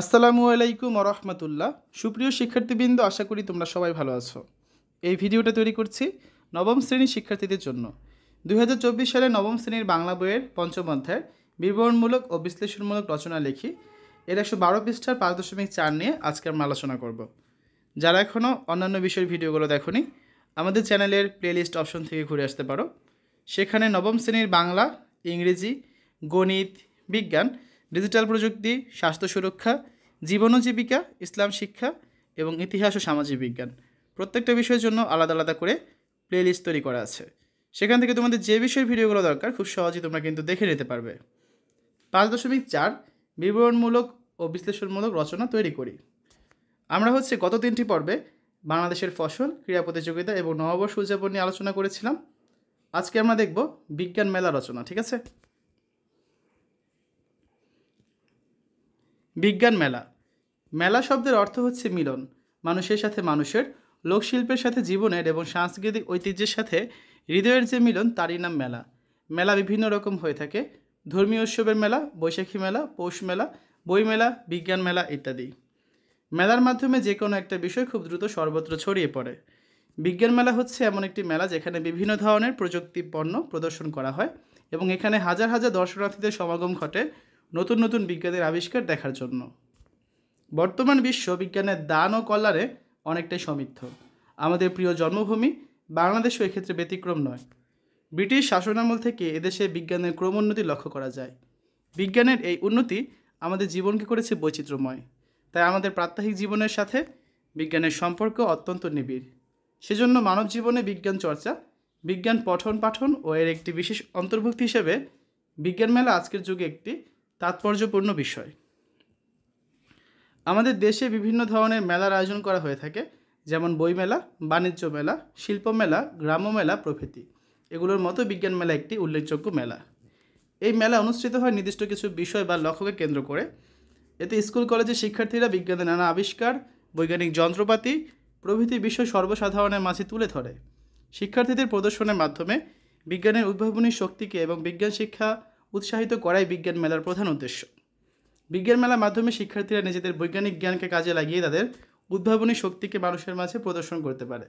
আসসালামু আলাইকুম রহমতুল্লাহ সুপ্রিয় শিক্ষার্থীবৃন্দ আশা করি তোমরা সবাই ভালো আছো এই ভিডিওটা তৈরি করছি নবম শ্রেণীর শিক্ষার্থীদের জন্য দুই সালে নবম শ্রেণীর বাংলা বইয়ের পঞ্চম অধ্যায় বিবরণমূলক ও বিশ্লেষণমূলক রচনা লেখি এর একশো বারো পৃষ্ঠার পাঁচ দশমিক চার নিয়ে আজকে আমরা আলোচনা করব যারা এখনও অন্যান্য বিষয়ের ভিডিওগুলো দেখনি আমাদের চ্যানেলের প্লেলিস্ট অপশন থেকে ঘুরে আসতে পারো সেখানে নবম শ্রেণীর বাংলা ইংরেজি গণিত বিজ্ঞান ডিজিটাল প্রযুক্তি স্বাস্থ্য সুরক্ষা জীবন ও জীবিকা ইসলাম শিক্ষা এবং ইতিহাস ও সামাজিক বিজ্ঞান প্রত্যেকটা বিষয়ের জন্য আলাদা আলাদা করে প্লেলিস্ট তৈরি করা আছে সেখান থেকে তোমাদের যে বিষয়ের ভিডিওগুলো দরকার খুব সহজেই তোমরা কিন্তু দেখে নিতে পারবে পাঁচ দশমিক চার বিবরণমূলক ও বিশ্লেষণমূলক রচনা তৈরি করি আমরা হচ্ছে গত তিনটি পর্বে বাংলাদেশের ফসল ক্রীড়া প্রতিযোগিতা এবং নববর্ষ উদযাপন নিয়ে আলোচনা করেছিলাম আজকে আমরা দেখব বিজ্ঞান মেলা রচনা ঠিক আছে বিজ্ঞান মেলা মেলা শব্দের অর্থ হচ্ছে মিলন মানুষের সাথে মানুষের লোকশিল্পের সাথে জীবনের এবং সাংস্কৃতিক ঐতিহ্যের সাথে হৃদয়ের যে মিলন তারই নাম মেলা মেলা বিভিন্ন রকম হয়ে থাকে ধর্মীয় উৎসবের মেলা বৈশাখী মেলা পৌষ মেলা বই মেলা বিজ্ঞান মেলা ইত্যাদি মেলার মাধ্যমে যে কোনো একটা বিষয় খুব দ্রুত সর্বত্র ছড়িয়ে পড়ে বিজ্ঞান মেলা হচ্ছে এমন একটি মেলা যেখানে বিভিন্ন ধরনের প্রযুক্তি পণ্য প্রদর্শন করা হয় এবং এখানে হাজার হাজার দর্শনার্থীদের সমাগম ঘটে নতুন নতুন বিজ্ঞানের আবিষ্কার দেখার জন্য বর্তমান বিশ্ব বিজ্ঞানের দান ও কল্যাণে অনেকটাই সমৃদ্ধ আমাদের প্রিয় জন্মভূমি বাংলাদেশও এক্ষেত্রে ব্যতিক্রম নয় ব্রিটিশ শাসনামল থেকে এদেশে বিজ্ঞানের ক্রমোন্নতি লক্ষ্য করা যায় বিজ্ঞানের এই উন্নতি আমাদের জীবনকে করেছে বৈচিত্র্যময় তাই আমাদের প্রাত্যহিক জীবনের সাথে বিজ্ঞানের সম্পর্ক অত্যন্ত নিবিড় সেজন্য মানব জীবনে বিজ্ঞান চর্চা বিজ্ঞান পঠন পাঠন ও এর একটি বিশেষ অন্তর্ভুক্তি হিসেবে বিজ্ঞান মেলা আজকের যুগে একটি তাৎপর্যপূর্ণ বিষয় আমাদের দেশে বিভিন্ন ধরনের মেলার আয়োজন করা হয়ে থাকে যেমন বইমেলা বাণিজ্য মেলা শিল্প মেলা গ্রাম্য মেলা প্রভৃতি এগুলোর মতো বিজ্ঞান মেলা একটি উল্লেখযোগ্য মেলা এই মেলা অনুষ্ঠিত হয় নির্দিষ্ট কিছু বিষয় বা লক্ষ্যকে কেন্দ্র করে এতে স্কুল কলেজের শিক্ষার্থীরা বিজ্ঞানের নানা আবিষ্কার বৈজ্ঞানিক যন্ত্রপাতি প্রভৃতি বিষয় সর্বসাধারণের মাঝে তুলে ধরে শিক্ষার্থীদের প্রদর্শনের মাধ্যমে বিজ্ঞানের উদ্ভাবনী শক্তিকে এবং বিজ্ঞান শিক্ষা উৎসাহিত করাই বিজ্ঞান মেলার প্রধান উদ্দেশ্য বিজ্ঞান মেলার মাধ্যমে শিক্ষার্থীরা নিজেদের বৈজ্ঞানিক জ্ঞানকে কাজে লাগিয়ে তাদের উদ্ভাবনী শক্তিকে মানুষের মাঝে প্রদর্শন করতে পারে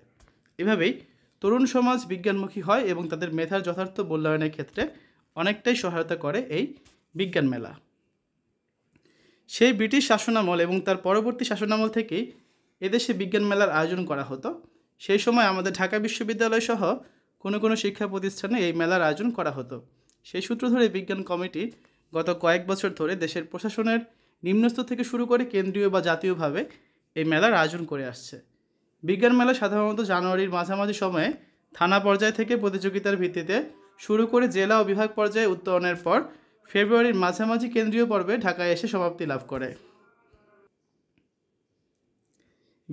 এভাবেই তরুণ সমাজ বিজ্ঞানমুখী হয় এবং তাদের মেধার যথার্থ মূল্যায়নের ক্ষেত্রে অনেকটাই সহায়তা করে এই বিজ্ঞান মেলা সেই ব্রিটিশ শাসনামল এবং তার পরবর্তী শাসনামল থেকেই এদেশে বিজ্ঞান মেলার আয়োজন করা হতো সেই সময় আমাদের ঢাকা বিশ্ববিদ্যালয় সহ কোনো কোনো শিক্ষা প্রতিষ্ঠানে এই মেলার আয়োজন করা হতো সেই সূত্র ধরে বিজ্ঞান কমিটি গত কয়েক বছর ধরে দেশের প্রশাসনের নিম্নস্তর থেকে শুরু করে কেন্দ্রীয় বা জাতীয়ভাবে এই মেলার আয়োজন করে আসছে বিজ্ঞান মেলা সাধারণত জানুয়ারির মাঝামাঝি সময়ে থানা পর্যায় থেকে প্রতিযোগিতার ভিত্তিতে শুরু করে জেলা ও বিভাগ পর্যায়ে উত্তরণের পর ফেব্রুয়ারির মাঝামাঝি কেন্দ্রীয় পর্বে ঢাকায় এসে সমাপ্তি লাভ করে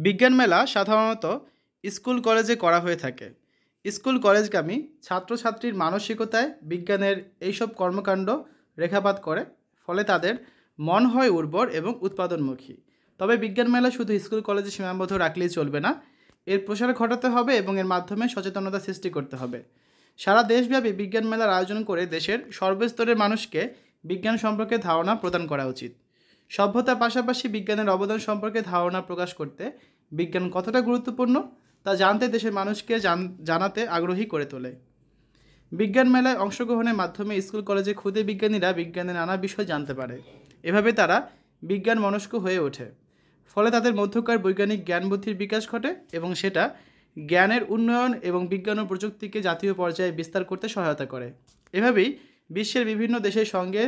বিজ্ঞান মেলা সাধারণত স্কুল কলেজে করা হয়ে থাকে স্কুল কলেজগামী ছাত্রছাত্রীর মানসিকতায় বিজ্ঞানের এইসব কর্মকাণ্ড রেখাপাত করে ফলে তাদের মন হয় উর্বর এবং উৎপাদনমুখী তবে বিজ্ঞান মেলা শুধু স্কুল কলেজে সীমাবদ্ধ রাখলেই চলবে না এর প্রসার ঘটাতে হবে এবং এর মাধ্যমে সচেতনতা সৃষ্টি করতে হবে সারা দেশব্যাপী বিজ্ঞান মেলার আয়োজন করে দেশের সর্বস্তরের মানুষকে বিজ্ঞান সম্পর্কে ধারণা প্রদান করা উচিত সভ্যতার পাশাপাশি বিজ্ঞানের অবদান সম্পর্কে ধারণা প্রকাশ করতে বিজ্ঞান কতটা গুরুত্বপূর্ণ তা জানতে দেশের মানুষকে জানাতে আগ্রহী করে তোলে বিজ্ঞান মেলায় অংশগ্রহণের মাধ্যমে স্কুল কলেজে ক্ষুদে বিজ্ঞানীরা বিজ্ঞানের নানা বিষয় জানতে পারে এভাবে তারা বিজ্ঞান মনস্ক হয়ে ওঠে ফলে তাদের মধ্যকার বৈজ্ঞানিক জ্ঞান বুদ্ধির বিকাশ ঘটে এবং সেটা জ্ঞানের উন্নয়ন এবং বিজ্ঞান ও প্রযুক্তিকে জাতীয় পর্যায়ে বিস্তার করতে সহায়তা করে এভাবেই বিশ্বের বিভিন্ন দেশের সঙ্গে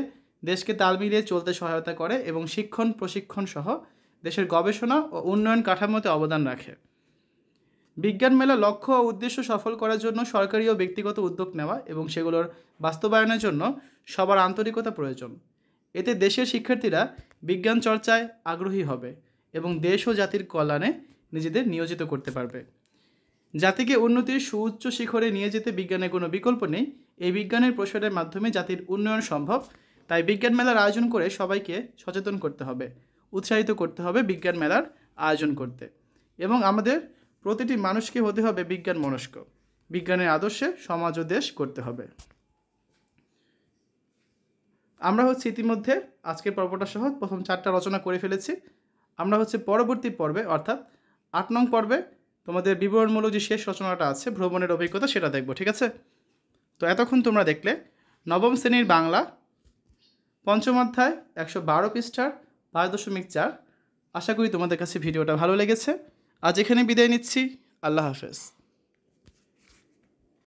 দেশকে তাল মিলিয়ে চলতে সহায়তা করে এবং শিক্ষণ প্রশিক্ষণ সহ দেশের গবেষণা ও উন্নয়ন কাঠামোতে অবদান রাখে বিজ্ঞান মেলা লক্ষ্য ও উদ্দেশ্য সফল করার জন্য সরকারি ও ব্যক্তিগত উদ্যোগ নেওয়া এবং সেগুলোর বাস্তবায়নের জন্য সবার আন্তরিকতা প্রয়োজন এতে দেশের শিক্ষার্থীরা বিজ্ঞান চর্চায় আগ্রহী হবে এবং দেশ ও জাতির কল্যাণে নিজেদের নিয়োজিত করতে পারবে জাতিকে উন্নতির সুউচ্চ শিখরে নিয়ে যেতে বিজ্ঞানের কোনো বিকল্প নেই এই বিজ্ঞানের প্রসারের মাধ্যমে জাতির উন্নয়ন সম্ভব তাই বিজ্ঞান মেলার আয়োজন করে সবাইকে সচেতন করতে হবে উৎসাহিত করতে হবে বিজ্ঞান মেলার আয়োজন করতে এবং আমাদের প্রতিটি মানুষকে হতে হবে বিজ্ঞান মনস্ক বিজ্ঞানের আদর্শে সমাজ ও দেশ করতে হবে আমরা হচ্ছে ইতিমধ্যে আজকের পর্বটা সহ প্রথম চারটা রচনা করে ফেলেছি আমরা হচ্ছে পরবর্তী পর্বে অর্থাৎ আট নং পর্বে তোমাদের বিবরণমূলক যে শেষ রচনাটা আছে ভ্রমণের অভিজ্ঞতা সেটা দেখব ঠিক আছে তো এতক্ষণ তোমরা দেখলে নবম শ্রেণীর বাংলা পঞ্চম অধ্যায় একশো বারো পৃষ্ঠার পাঁচ দশমিক চার আশা করি তোমাদের কাছে ভিডিওটা ভালো লেগেছে আজ এখানে বিদায় নিচ্ছি আল্লাহ হাফেজ